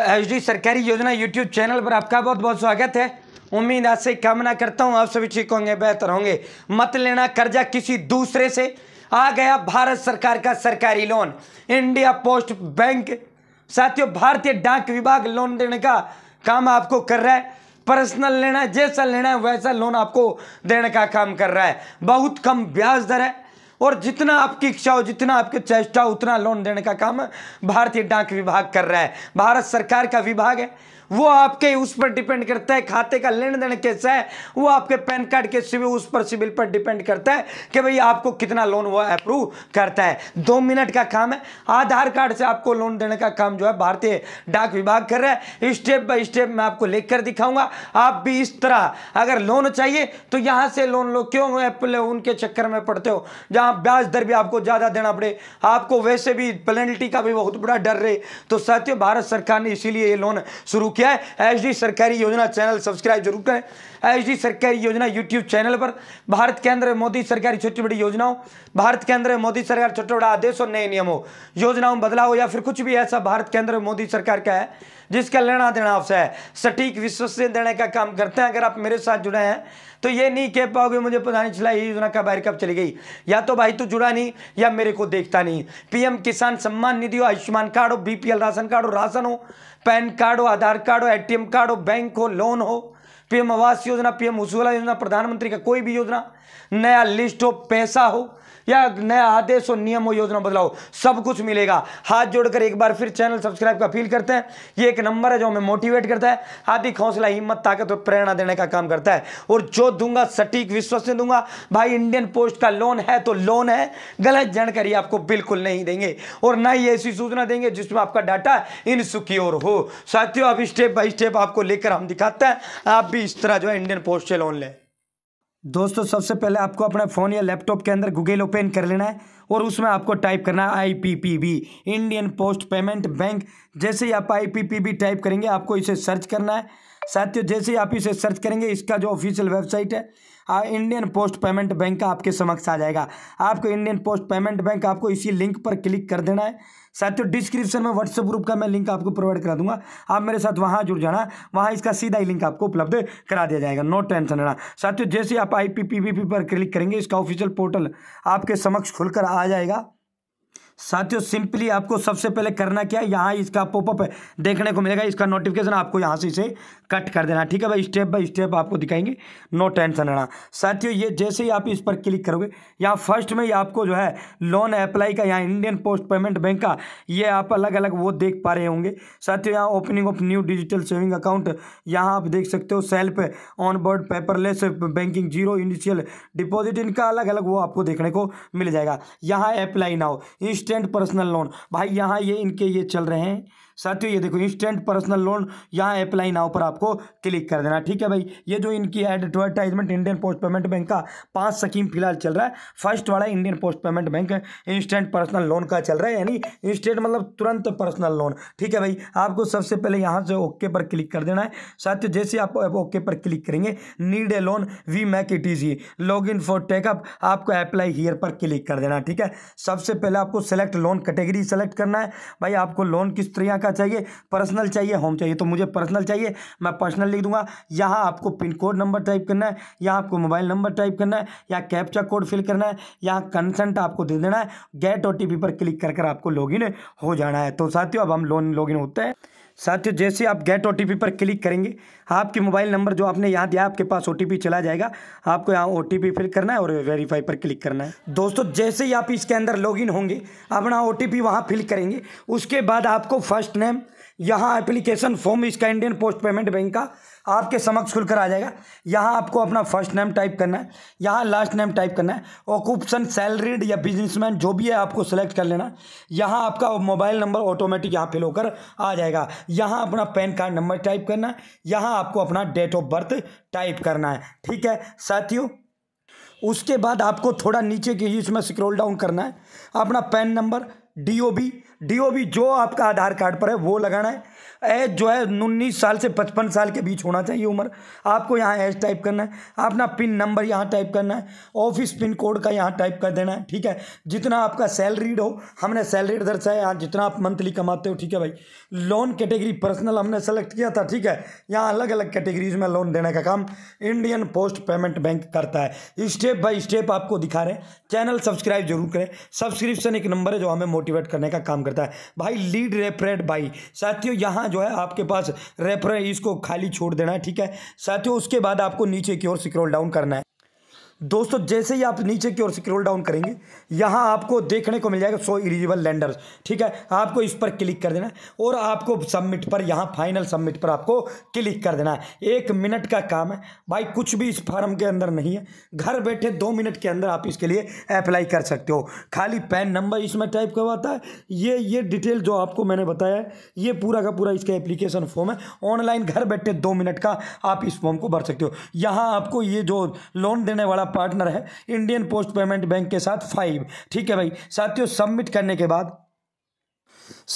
H सरकारी योजना YouTube channel पर आपका बहुत बहुत स्वागत है उम्मीद आज से कामना करता हूँ आप सभी ठीक होंगे बेहतर होंगे मत लेना कर्जा किसी दूसरे से आ गया भारत सरकार का सरकारी लोन इंडिया पोस्ट बैंक साथियों भारतीय डाक विभाग लोन देने का काम आपको कर रहा है पर्सनल लेना है जैसा लेना है वैसा लोन आपको देने का काम कर रहा है बहुत कम ब्याज दर है और जितना आपकी इच्छा हो जितना आपके चेष्टा उतना लोन देने का काम भारतीय डाक विभाग कर रहा है भारत सरकार का विभाग है वो आपके उस पर डिपेंड करता है खाते का लेन देन कैसा है वो आपके पैन कार्ड के सिविल उस पर सिविल पर डिपेंड करता है कि भाई आपको कितना लोन वो अप्रूव करता है दो मिनट का काम है आधार कार्ड से आपको लोन देने का काम जो है भारतीय डाक विभाग कर रहा है स्टेप बाय स्टेप मैं आपको कर दिखाऊंगा आप भी इस तरह अगर लोन चाहिए तो यहाँ से लोन लो क्यों उनके चक्कर में पड़ते हो जहाँ ब्याज दर भी आपको ज़्यादा देना पड़े आपको वैसे भी पेनल्टी का भी बहुत बड़ा डर रहे तो साथियों भारत सरकार ने इसीलिए ये लोन शुरू क्या है एच सरकारी योजना चैनल सब्सक्राइब जरूर करें एच सरकारी योजना यूट्यूब चैनल पर भारत के अंदर मोदी सरकार की छोटी बड़ी योजनाओं भारत के अंदर मोदी सरकार छोटे बड़ा आदेश और नए नियमों योजनाओं में बदलाव या फिर कुछ भी ऐसा भारत के अंदर मोदी सरकार का है जिसका लेना देना आपसे है सटीक विश्वसनीय देने का काम करते हैं अगर आप मेरे साथ जुड़े हैं तो ये नहीं कह पाओगे मुझे पता नहीं चला ये योजना का बाहर कब चली गई या तो भाई तू जुड़ा नहीं या मेरे को देखता नहीं पीएम किसान सम्मान निधि हो आयुष्मान कार्ड हो बीपीएल राशन कार्ड हो राशन हो पैन कार्ड हो आधार कार्ड हो एटीएम कार्ड हो बैंक हो लोन हो पीएम आवास योजना पीएम उज्ज्वला योजना प्रधानमंत्री का कोई भी योजना नया लिस्ट हो पैसा हो या नया आदेश हो नियम हो योजना बदलाओ सब कुछ मिलेगा हाथ जोड़कर एक बार फिर चैनल सब्सक्राइब का फील करते हैं ये एक नंबर है जो हमें मोटिवेट करता है आदि हौसला हिम्मत ताकत और प्रेरणा देने का काम करता है और जो दूंगा सटीक विश्वसनीय दूंगा भाई इंडियन पोस्ट का लोन है तो लोन है गलत जानकारी आपको बिल्कुल नहीं देंगे और ना ही ऐसी सूचना देंगे जिसमें आपका डाटा इनसिक्योर हो साथियों आप स्टेप बाई स्टेप आपको लेकर हम दिखाते हैं आप भी इस तरह जो है इंडियन पोस्ट से लोन लें दोस्तों सबसे पहले आपको अपना फ़ोन या लैपटॉप के अंदर गूगल ओपन कर लेना है और उसमें आपको टाइप करना है IPPB Indian post payment bank जैसे ही आप आईपीपीबी टाइप करेंगे आपको इसे सर्च करना है साथियों जैसे आप इसे सर्च करेंगे इसका जो ऑफिशियल वेबसाइट है आ, इंडियन पोस्ट पेमेंट बैंक का आपके समक्ष आ जाएगा आपको इंडियन पोस्ट पेमेंट बैंक आपको इसी लिंक पर क्लिक कर देना है साथियों डिस्क्रिप्शन में व्हाट्सएप ग्रुप का मैं लिंक आपको प्रोवाइड करा दूंगा आप मेरे साथ वहाँ जुड़ जाना वहाँ इसका सीधा ही लिंक आपको उपलब्ध करा दिया जाएगा नो टेंशन रहना साथियों जैसे आप आई पर क्लिक करेंगे इसका ऑफिशियल पोर्टल आपके समक्ष खुलकर आ जाएगा साथियों सिंपली आपको सबसे पहले करना क्या है यहाँ इसका पॉपअप देखने को मिलेगा इसका नोटिफिकेशन आपको यहाँ से इसे कट कर देना ठीक है भाई स्टेप बाय स्टेप आपको दिखाएंगे नो टेंशन रहना साथियों ये जैसे ही आप इस पर क्लिक करोगे यहाँ फर्स्ट में ही आपको जो है लोन अप्लाई का यहाँ इंडियन पोस्ट पेमेंट बैंक का ये आप अलग अलग वो देख पा रहे होंगे साथियों यहाँ opening of new digital saving account यहाँ आप देख सकते हो self on board paperless banking zero initial deposit इनका अलग अलग वो आपको देखने को मिल जाएगा यहाँ अप्लाई नाउ इस इंस्टेंट पर्सनल लोन भाई यहाँ ये इनके ये चल रहे हैं साथियों ये देखो इंस्टेंट पर्सनल लोन यहाँ अप्लाई नाव पर आपको क्लिक कर देना ठीक है भाई ये जो इनकी advertisement Indian post payment bank का पाँच स्कीम फिलहाल चल रहा है फर्स्ट वाला Indian post payment bank instant personal loan का चल रहा है यानी इंस्टेंट मतलब तुरंत पर्सनल लोन ठीक है भाई आपको सबसे पहले यहाँ से ओके पर क्लिक कर देना है साथियों जैसे आप ओके पर क्लिक करेंगे need a loan we make it easy log in for take up आपको अप्लाई हियर पर क्लिक कर देना ठीक है सबसे पहले आपको सेलेक्ट लोन कैटेगरी सेलेक्ट करना है भाई आपको लोन किस तरह का किसका चाहिए पर्सनल चाहिए होम चाहिए तो मुझे पर्सनल चाहिए मैं पर्सनल लिख दूंगा यहाँ आपको पिन कोड नंबर टाइप करना है यहाँ आपको मोबाइल नंबर टाइप करना है या कैप्चा कोड फिल करना है यहाँ कंसेंट आपको दे देना है गेट ओ पर क्लिक कर आपको लॉग हो जाना है तो साथियों अब हम लोन लॉग होते हैं साथियों जैसे आप गेट ओ पर क्लिक करेंगे आपके मोबाइल नंबर जो आपने यहाँ दिया आपके पास ओ चला जाएगा आपको यहाँ ओ फिल करना है और वेरीफाई पर क्लिक करना है दोस्तों जैसे ही आप इसके अंदर लॉगिन होंगे अपना ओ टी वहाँ फिल करेंगे उसके बाद आपको फर्स्ट नेम यहाँ एप्लीकेशन फॉर्म इसका इंडियन पोस्ट पेमेंट बैंक का आपके समक्ष खुलकर आ जाएगा यहाँ आपको अपना फर्स्ट नेम टाइप करना है यहाँ लास्ट नेम टाइप करना है ऑक्यूपेशन सैलरीड या बिजनेसमैन जो भी है आपको सेलेक्ट कर लेना यहाँ आपका मोबाइल नंबर ऑटोमेटिक यहाँ फिल होकर आ जाएगा यहाँ अपना पैन कार्ड नंबर टाइप करना है यहाँ आपको अपना डेट ऑफ बर्थ टाइप करना है ठीक है साथियों उसके बाद आपको थोड़ा नीचे के इसमें स्क्रोल डाउन करना है अपना PAN number D O B DOB जो आपका आधार कार्ड पर है वो लगाना है एज जो है उन्नीस साल से पचपन साल के बीच होना चाहिए उम्र आपको यहाँ एज टाइप करना है अपना पिन नंबर यहाँ टाइप करना है ऑफिस पिन कोड का यहाँ टाइप कर देना है ठीक है जितना आपका सैलरीड हो हमने सैलरीड दर्शाया यहाँ जितना आप मंथली कमाते हो ठीक है भाई लोन कैटेगरी पर्सनल हमने सेलेक्ट किया था ठीक है यहाँ अलग अलग कैटेगरीज में लोन देने का काम इंडियन पोस्ट पेमेंट बैंक करता है स्टेप बाई स्टेप आपको दिखा रहे हैं चैनल सब्सक्राइब जरूर करें सब्सक्रिप्शन एक नंबर है जो हमें मोटिवेट करने का काम करता है भाई लीड रेपरेट भाई साथियों यहाँ जो है आपके पास रेफर इसको खाली छोड़ देना है ठीक है साथियों उसके बाद आपको नीचे की ओर स्क्रोल डाउन करना है दोस्तों जैसे ही आप नीचे की ओर स्क्रोल डाउन करेंगे यहाँ आपको देखने को मिल जाएगा सो इलिजिबल लैंडर्स ठीक है आपको इस पर क्लिक कर देना है और आपको सबमिट पर यहाँ फाइनल सबमिट पर आपको क्लिक कर देना है एक मिनट का काम है भाई कुछ भी इस फार्म के अंदर नहीं है घर बैठे दो मिनट के अंदर आप इसके लिए अप्लाई कर सकते हो खाली पैन नंबर इसमें टाइप करवाता है ये ये डिटेल जो आपको मैंने बताया है ये पूरा का पूरा इसका एप्लीकेशन फॉर्म है ऑनलाइन घर बैठे दो मिनट का आप इस फॉर्म को भर सकते हो यहाँ आपको ये जो लोन देने वाला पार्टनर है इंडियन पोस्ट पेमेंट बैंक के साथ फाइव ठीक है भाई साथियों सबमिट करने के बाद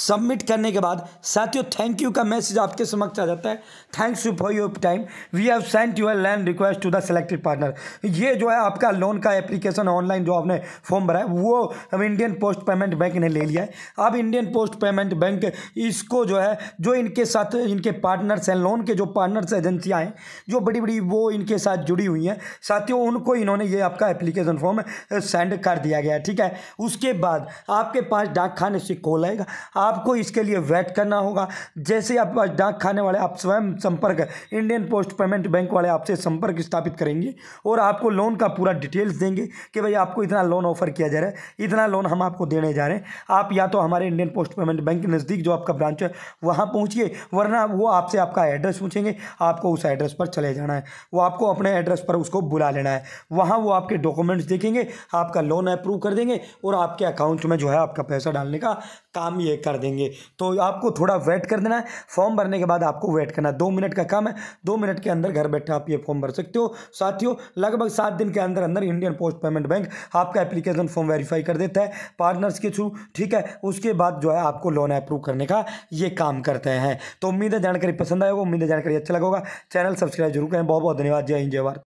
सबमिट करने के बाद साथियों थैंक यू का मैसेज आपके समक्ष आ जाता है thanks you for your time we have sent your land request to the selected partner ये जो है आपका लोन का एप्लीकेशन ऑनलाइन जो आपने फॉर्म भरा है वो अब इंडियन पोस्ट पेमेंट बैंक ने ले लिया है अब इंडियन पोस्ट पेमेंट बैंक इसको जो है जो इनके साथ इनके पार्टनर्स हैं लोन के जो पार्टनर्स एजेंसियाँ हैं जो बड़ी बड़ी वो इनके साथ जुड़ी हुई हैं साथियों उनको इन्होंने ये आपका एप्लीकेशन फॉर्म सेंड कर दिया गया है ठीक है उसके बाद आपके पास डाक खाने से कॉल आएगा आप आपको इसके लिए वेट करना होगा जैसे आप डाक खाने वाले आप स्वयं संपर्क इंडियन पोस्ट पेमेंट बैंक वाले आपसे संपर्क स्थापित करेंगे और आपको लोन का पूरा डिटेल्स देंगे कि भाई आपको इतना लोन ऑफर किया जा रहा है इतना लोन हम आपको देने जा रहे हैं आप या तो हमारे इंडियन पोस्ट पेमेंट बैंक के नज़दीक जो आपका ब्रांच है वहाँ पहुँचिए वरना वो आपसे आपका एड्रेस पूछेंगे आपको उस एड्रेस पर चले जाना है वो आपको अपने एड्रेस पर उसको बुला लेना है वहाँ वो आपके डॉक्यूमेंट्स देखेंगे आपका लोन अप्रूव कर देंगे और आपके अकाउंट में जो है आपका पैसा डालने का काम ये कर देंगे तो आपको थोड़ा वेट कर देना है फॉर्म भरने के बाद आपको वेट करना है दो मिनट का काम है दो मिनट के अंदर घर बैठे आप ये फॉर्म भर सकते हो साथियों लगभग सात दिन के अंदर अंदर इंडियन पोस्ट पेमेंट बैंक आपका एप्लीकेशन फॉर्म वेरीफाई कर देता है पार्टनर्स के थ्रू ठीक है उसके बाद जो है आपको लोन अप्रूव करने का ये काम करते हैं तो उम्मीद है जानकारी पसंद आएगा उम्मीद है जानकारी अच्छा लगेगा चैनल सब्सक्राइब जरूर करें बहुत बहुत धन्यवाद जय हिंद जय भारत